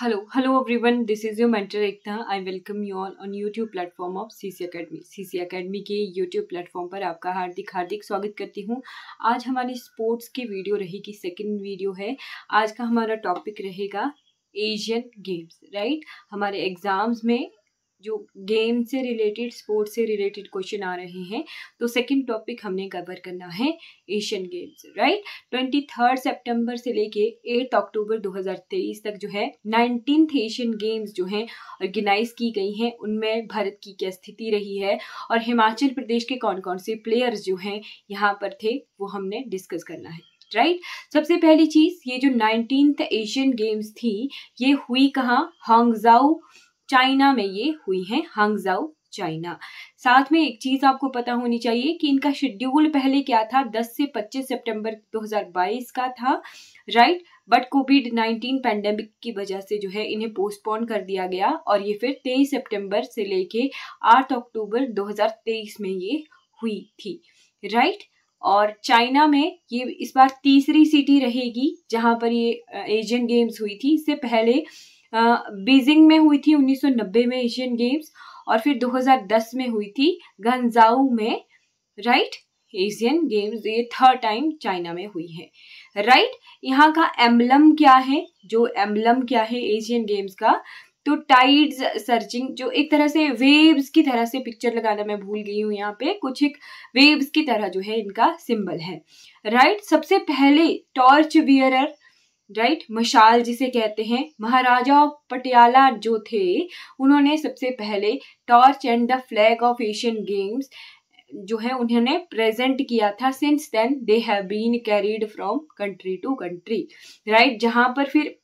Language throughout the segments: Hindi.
Hello hello everyone this is your mentor Ekta I welcome you all on YouTube platform of C C academy C C academy के यूट्यूब प्लेटफॉर्म पर आपका हार्दिक हार्दिक स्वागत करती हूँ आज हमारी स्पोर्ट्स की वीडियो रहेगी सेकंड वीडियो है आज का हमारा टॉपिक रहेगा एशियन गेम्स राइट हमारे एग्जाम्स में जो गेम से रिलेटेड स्पोर्ट्स से रिलेटेड क्वेश्चन आ रहे हैं तो सेकंड टॉपिक हमने कवर करना है Asian games right twenty third September से लेके एट अक्टूबर 2023 तक जो है नाइनटीन एशियन गेम्स जो हैं ऑर्गेनाइज की गई हैं उनमें भारत की क्या स्थिति रही है और हिमाचल प्रदेश के कौन कौन से प्लेयर्स जो हैं यहाँ पर थे वो हमने डिस्कस करना है राइट right? सबसे पहली चीज ये जो नाइनटीन एशियन गेम्स थी ये हुई कहाँ हांगजाऊ चाइना में ये हुई हैं हंगजाउ चाइना साथ में एक चीज आपको पता होनी चाहिए कि इनका शेड्यूल पहले क्या था 10 से 25 सितंबर 2022 का था राइट बट कोविड 19 पैंडेमिक की वजह से जो है इन्हें पोस्टपोन कर दिया गया और ये फिर 23 सितंबर से लेके 8 अक्टूबर 2023 में ये हुई थी राइट और चाइना में ये इस बार तीसरी सिटी रहेगी जहां पर ये एशियन गेम्स हुई थी इससे पहले बीजिंग में हुई थी 1990 में एशियन गेम्स और फिर 2010 में हुई थी गंजाऊ में राइट एशियन गेम्स ये थर्ड टाइम चाइना में हुई है राइट यहाँ का एम्बलम क्या है जो एम्बलम क्या है एशियन गेम्स का तो टाइड्स सर्चिंग जो एक तरह से वेव्स की तरह से पिक्चर लगाना मैं भूल गई हूँ यहाँ पे कुछ एक वेव्स की तरह जो है इनका सिंबल है राइट सबसे पहले टॉर्च वियरर राइट मशाल जिसे कहते हैं महाराजा पटियाला जो थे उन्होंने सबसे पहले torch and the flag of Asian games जो है उन्होंने प्रेजेंट किया था since then they have been carried from country to country right जहाँ पर फिर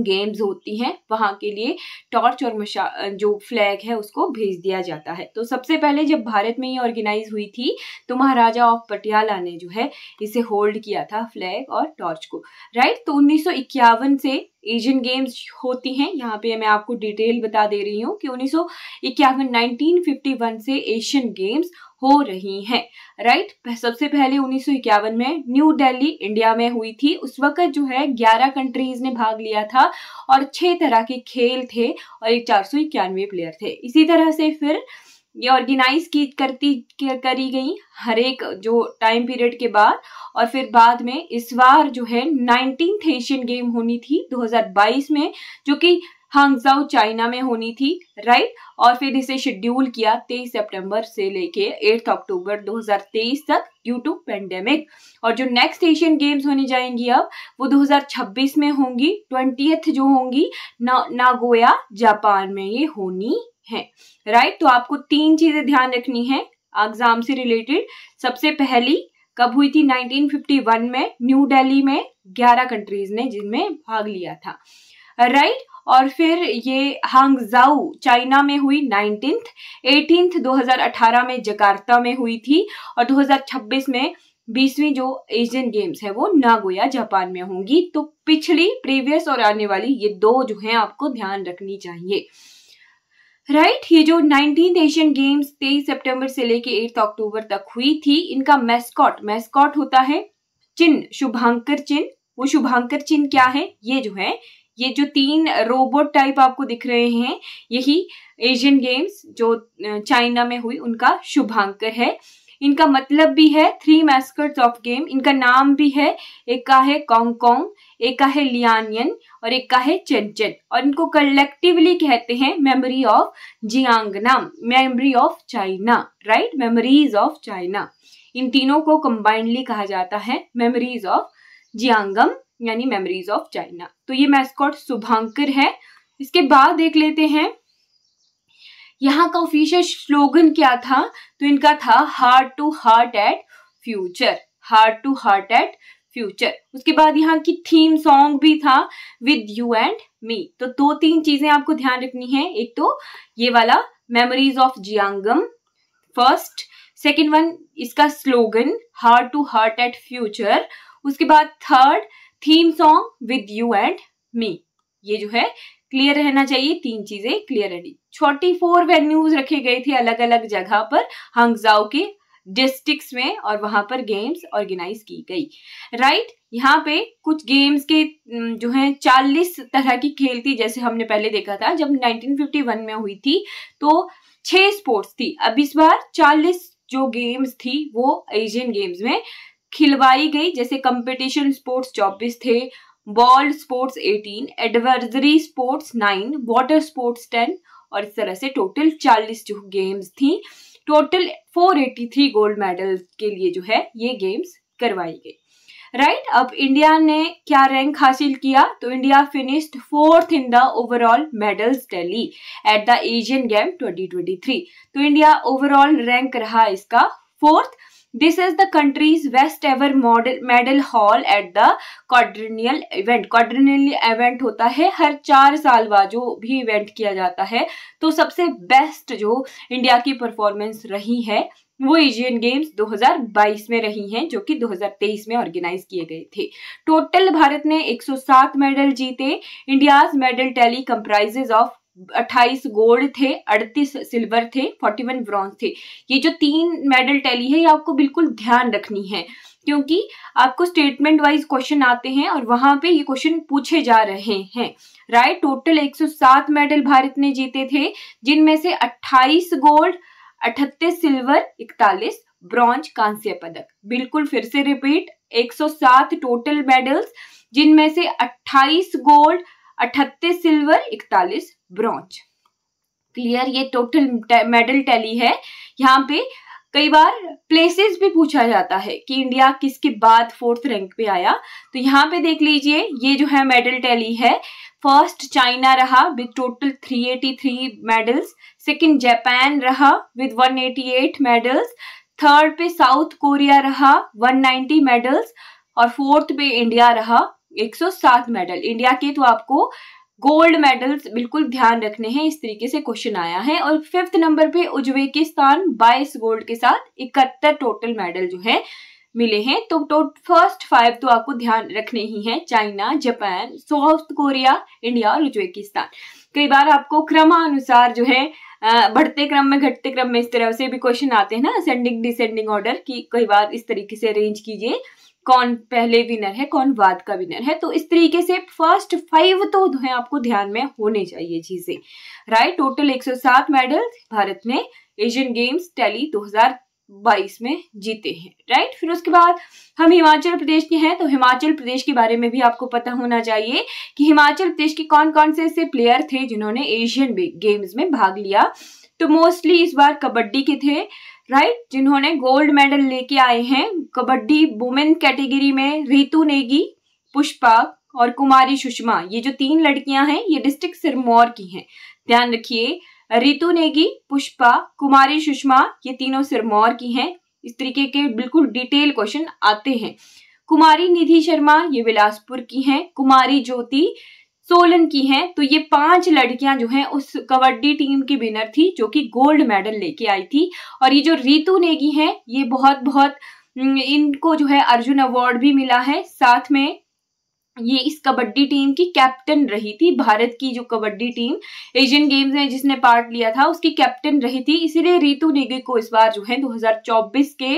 गेम्स होती हैं वहाँ के लिए टॉर्च और मशा जो फ्लैग है उसको भेज दिया जाता है तो सबसे पहले जब भारत में ये ऑर्गेनाइज हुई थी तो महाराजा ऑफ पटियाला ने जो है इसे होल्ड किया था फ्लैग और टॉर्च को राइट तो 1951 से एशियन गेम्स होती हैं यहाँ पे मैं आपको डिटेल बता दे रही हूँ कि उन्नीस सौ से एशियन गेम्स हो रही हैं राइट सबसे पहले उन्नीस में न्यू दिल्ली इंडिया में हुई थी उस वक्त जो है 11 कंट्रीज ने भाग लिया था और छह तरह के खेल थे और एक चार प्लेयर थे इसी तरह से फिर ये ऑर्गेनाइज की करती करी गई हर एक जो टाइम पीरियड के बाद और फिर बाद में इस बार जो है नाइनटीन एशियन गेम होनी थी 2022 में जो कि हांगजाउ चाइना में होनी थी राइट और फिर इसे शेड्यूल किया 23 सितंबर से लेके 8 अक्टूबर 2023 तक ड्यू टू पेंडेमिक और जो नेक्स्ट एशियन गेम्स होनी जाएंगी अब वो 2026 में होंगी ट्वेंटी जो होंगी ना नागोया जापान में ये होनी हैं राइट तो आपको तीन चीजें ध्यान रखनी है एग्जाम से रिलेटेड सबसे पहली कब हुई थी 1951 में न्यू दिल्ली में 11 कंट्रीज ने जिनमें भाग लिया था राइट right? और फिर ये हांगजाउ चाइना में हुई नाइनटीन्थ एटीनथ 2018 में जकार्ता में हुई थी और 2026 में बीसवीं जो एशियन गेम्स है वो नागोया जापान में होंगी तो पिछली प्रीवियस और आने वाली ये दो जो है आपको ध्यान रखनी चाहिए राइट right, ये जो नाइनटीन एशियन गेम्स तेईस सितंबर से लेके एट अक्टूबर तक हुई थी इनका मैस्कॉट मैस्कॉट होता है चिन्ह शुभांकर चिन्ह वो शुभांकर चिन्ह क्या है ये जो है ये जो तीन रोबोट टाइप आपको दिख रहे हैं यही एशियन गेम्स जो चाइना में हुई उनका शुभांकर है इनका मतलब भी है थ्री मैस्कट्स ऑफ गेम इनका नाम भी है एक का है कॉन्गकोंग एक का है लियानियन और एक का है चेंचन और इनको कलेक्टिवली कहते हैं मेमोरी ऑफ जियांग नाम memory of China right memories of China इन तीनों को कंबाइंडली कहा जाता है मेमोरीज ऑफ जियांगम यानी मेमोरीज ऑफ चाइना तो ये मैस्कॉट शुभांकर है इसके बाद देख लेते हैं यहाँ का ऑफिशियल स्लोगन क्या था तो इनका था heart to heart at future heart to heart at future उसके बाद यहाँ की थीम सॉन्ग भी था विद यू एंड मी तो दो तीन चीजें आपको ध्यान रखनी है एक तो ये वाला memories of Jiangnan first second one इसका slogan heart to heart at future उसके बाद third theme song with you and me ये जो है क्लियर रहना चाहिए तीन चीजें क्लियर रहनी फोर्टी फोर वेन्यूज रखे गए थे अलग अलग जगह पर हंगजाओ के डिस्ट्रिक्ट में और वहां पर गेम्स ऑर्गेनाइज की गई राइट यहाँ पे कुछ गेम्स के जो है 40 तरह की खेल थी जैसे हमने पहले देखा था जब 1951 में हुई थी तो छह स्पोर्ट्स थी अब इस बार 40 जो गेम्स थी वो एशियन गेम्स में खिलवाई गई जैसे कंपटीशन स्पोर्ट्स चौबीस थे ball sports 18, adversary sports 9, water sports 10 और इस तरह से टोटल 40 जो गेम्स थी टोटल 483 गोल्ड मेडल के लिए जो है ये गेम्स करवाई गई राइट right? अब इंडिया ने क्या रैंक हासिल किया तो India finished fourth in the overall medals tally at the Asian game 2023 तो इंडिया ओवरऑल रैंक रहा इसका fourth this is the country's best ever model medal haul at the quadrennial event Quadrennial event होता है हर चार साल बाद जो भी इवेंट किया जाता है तो सबसे बेस्ट जो इंडिया की परफॉर्मेंस रही है वो एशियन गेम्स 2022 में रही हैं जो कि 2023 में ऑर्गेनाइज किए गए थे टोटल भारत ने 107 मेडल जीते India's medal tally comprises of अट्ठाईस गोल्ड थे अड़तीस सिल्वर थे फोर्टी वन ब्रॉन्ज थे ये जो तीन मेडल टैली है ये आपको बिल्कुल ध्यान रखनी है क्योंकि आपको स्टेटमेंट वाइज क्वेश्चन आते हैं और वहां पे ये क्वेश्चन पूछे जा रहे हैं राइट टोटल 107 मेडल भारत ने जीते थे जिनमें से 28 गोल्ड अठतीस सिल्वर इकतालीस ब्रॉन्ज कांस्य पदक बिल्कुल फिर से रिपीट 107 टोटल मेडल्स जिनमें से 28 गोल्ड अठतीस सिल्वर इकतालीस ब्रॉन्ज क्लियर ये टोटल मेडल टैली है यहाँ पे कई बार प्लेसेस भी पूछा जाता है कि इंडिया किसके बाद फोर्थ रैंक पे आया तो यहाँ पे देख लीजिए ये जो है मेडल टैली है फर्स्ट चाइना रहा with total 383 medals second Japan रहा विद 188 मेडल्स थर्ड पे साउथ कोरिया रहा 190 मेडल्स और फोर्थ पे इंडिया रहा 107 मेडल इंडिया के तो आपको गोल्ड मेडल्स बिल्कुल ध्यान रखने हैं इस तरीके से क्वेश्चन आया है और फिफ्थ नंबर पे उज्बेकिस्तान 22 गोल्ड के साथ इकहत्तर टोटल मेडल जो है मिले हैं तो, तो फर्स्ट फाइव तो आपको ध्यान रखने ही हैं China Japan South Korea India और उज्बेकिस्तान कई बार आपको क्रमानुसार जो है बढ़ते क्रम में घटते क्रम में इस तरह से भी क्वेश्चन आते हैं ना असेंडिंग डिसेंडिंग ऑर्डर की कई बार इस तरीके से अरेंज कीजिए कौन पहले विनर है कौन बाद का विनर है तो इस तरीके से फर्स्ट फाइव तो है आपको ध्यान में होने चाहिए चीजें राइट टोटल 107 मेडल भारत ने एशियन गेम्स टैली 2022 में जीते हैं राइट फिर उसके बाद हम हिमाचल प्रदेश के हैं तो हिमाचल प्रदेश के बारे में भी आपको पता होना चाहिए कि हिमाचल प्रदेश के कौन कौन से ऐसे प्लेयर थे जिन्होंने एशियन गेम्स में भाग लिया तो मोस्टली इस बार कबड्डी के थे राइट जिन्होंने गोल्ड मेडल लेके आए हैं कबड्डी वुमेन कैटेगरी में रितु नेगी पुष्पा और कुमारी सुषमा ये जो तीन लड़कियां हैं ये डिस्ट्रिक्ट सिरमौर की हैं ध्यान रखिए रितु नेगी पुष्पा कुमारी सुषमा ये तीनों सिरमौर की हैं इस तरीके के बिल्कुल डिटेल क्वेश्चन आते हैं कुमारी निधि शर्मा ये बिलासपुर की हैं कुमारी ज्योति सोलन की हैं तो ये पांच लड़कियां जो हैं उस कबड्डी टीम की विनर थी जो कि गोल्ड मेडल लेके आई थी और ये जो रीतू नेगी हैं ये बहुत बहुत इनको जो है अर्जुन अवार्ड भी मिला है साथ में ये इस कबड्डी टीम की कैप्टन रही थी भारत की जो कबड्डी टीम एशियन गेम्स में जिसने पार्ट लिया था उसकी कैप्टन रही थी इसीलिए रीतू नेगी को इस बार जो है 2024 के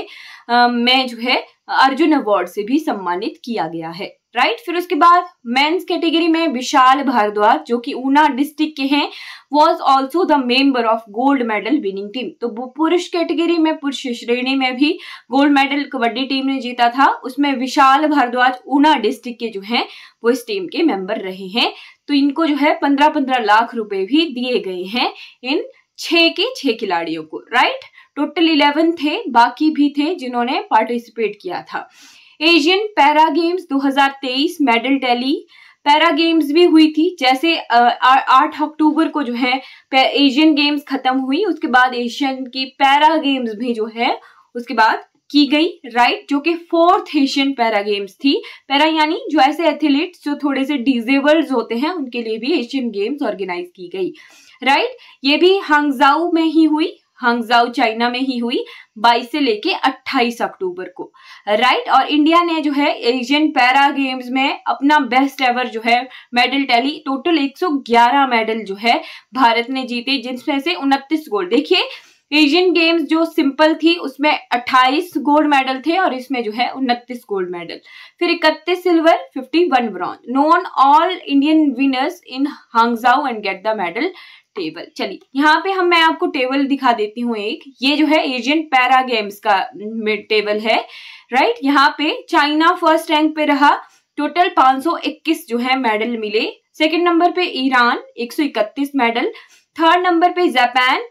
आ, में जो है अर्जुन अवार्ड से भी सम्मानित किया गया है राइट फिर उसके बाद मेंस कैटेगरी में विशाल भारद्वाज जो कि ऊना डिस्ट्रिक्ट के हैं was also the member of gold medal winning team तो पुरुष कैटेगरी में पुरुष श्रेणी में भी गोल्ड मेडल कबड्डी टीम ने जीता था उसमें विशाल भारद्वाज ऊना डिस्ट्रिक्ट के जो हैं वो इस टीम के मेंबर रहे हैं तो इनको जो है पंद्रह पंद्रह लाख रुपए भी दिए गए हैं इन छह के छह खिलाड़ियों को राइट टोटल इलेवन थे बाकी भी थे जिन्होंने पार्टिसिपेट किया था Asian para games 2023 medal tally para games भी हुई थी जैसे आठ अक्टूबर को जो है एशियन गेम्स खत्म हुई उसके बाद एशियन की पैरा गेम्स भी जो है उसके बाद की गई राइट जो कि फोर्थ एशियन पैरा गेम्स थी पैरा यानी जो ऐसे एथलीट्स जो थोड़े से डिजेबल्ड होते हैं उनके लिए भी एशियन गेम्स ऑर्गेनाइज की गई राइट ये भी हंगजाऊ में ही हुई हंगजाउ चाइना में ही हुई 22 से लेके 28 अक्टूबर को राइट और इंडिया ने जो है एशियन पैरा गेम्स में अपना बेस्ट एवर जो है मेडल टैली टोटल 111 मेडल जो है भारत ने जीते जिसमें से उनतीस गोल्ड देखिए एशियन गेम्स जो सिंपल थी उसमें 28 गोल्ड मेडल थे और इसमें जो है उनतीस गोल्ड मेडल फिर इकतीस silver 51 bronze know all Indian winners in Hangzhou and get the medal table चलिए यहाँ पे हम मैं आपको टेबल दिखा देती हूँ एक ये जो है एशियन पैरा गेम्स का टेबल है राइट यहाँ पे चाइना फर्स्ट रैंक पे रहा टोटल 521 जो है मेडल मिले सेकंड नंबर पे ईरान 131 मेडल थर्ड नंबर पे जापान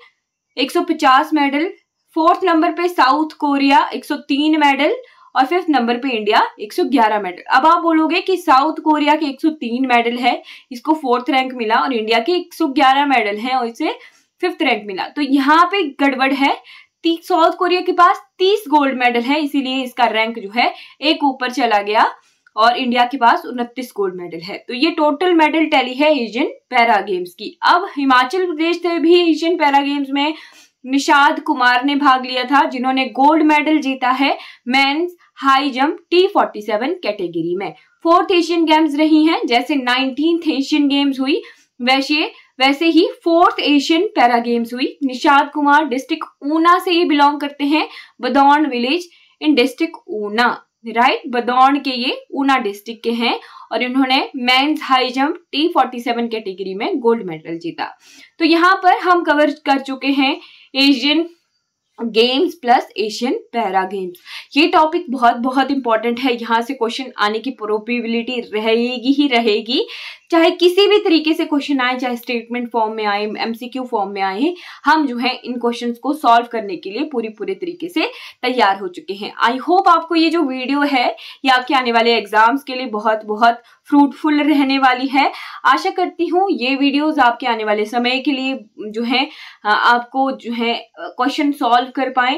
150 मेडल फोर्थ नंबर पे साउथ कोरिया 103 मेडल और फिफ्थ नंबर पे इंडिया 111 मेडल अब आप बोलोगे कि साउथ कोरिया के 103 मेडल है इसको फोर्थ रैंक मिला और इंडिया के 111 मेडल हैं और इसे फिफ्थ रैंक मिला तो यहाँ पे गड़बड़ है साउथ कोरिया के पास 30 गोल्ड मेडल है इसीलिए इसका रैंक जो है एक ऊपर चला गया और इंडिया के पास उनतीस गोल्ड मेडल है तो ये टोटल मेडल टैली है एशियन पैरा गेम्स की अब हिमाचल प्रदेश से भी एशियन पैरा गेम्स में निषाद कुमार ने भाग लिया था जिन्होंने गोल्ड मेडल जीता है men's high jump T forty seven category में फोर्थ एशियन गेम्स रही हैं जैसे नाइनटीन एशियन गेम्स हुई वैसे वैसे ही फोर्थ एशियन पैरा गेम्स हुई निषाद कुमार डिस्ट्रिक्ट ऊना से ही बिलोंग करते हैं Badaun village in district Una right Badaun के ये ऊना डिस्ट्रिक्ट के हैं और इन्होंने men's high jump T forty seven category में गोल्ड मेडल जीता तो यहाँ पर हम कवर कर चुके हैं Asian games plus Asian para games ये टॉपिक बहुत बहुत इंपॉर्टेंट है यहाँ से क्वेश्चन आने की प्रोबेबिलिटी रहेगी ही रहेगी चाहे किसी भी तरीके से क्वेश्चन आए चाहे स्टेटमेंट फॉर्म में आए एमसीक्यू फॉर्म में आए हम जो है इन क्वेश्चंस को सॉल्व करने के लिए पूरी पूरे तरीके से तैयार हो चुके हैं आई होप आपको ये जो वीडियो है ये आपके आने वाले एग्जाम्स के लिए बहुत बहुत फ्रूटफुल रहने वाली है आशा करती हूँ ये वीडियोस आपके आने वाले समय के लिए जो है आपको जो है क्वेश्चन सॉल्व कर पाए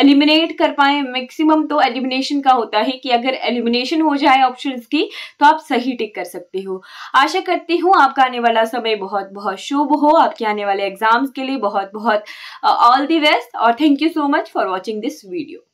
एलिमिनेट कर पाए मैक्सिमम तो एलिमिनेशन का होता है कि अगर एलिमिनेशन हो जाए ऑप्शन की तो आप सही टिक कर सकते हो आशा करती हूँ आपका आने वाला समय बहुत बहुत शुभ हो आपके आने वाले एग्जाम्स के लिए बहुत बहुत ऑल दी बेस्ट और thank you so much for watching this video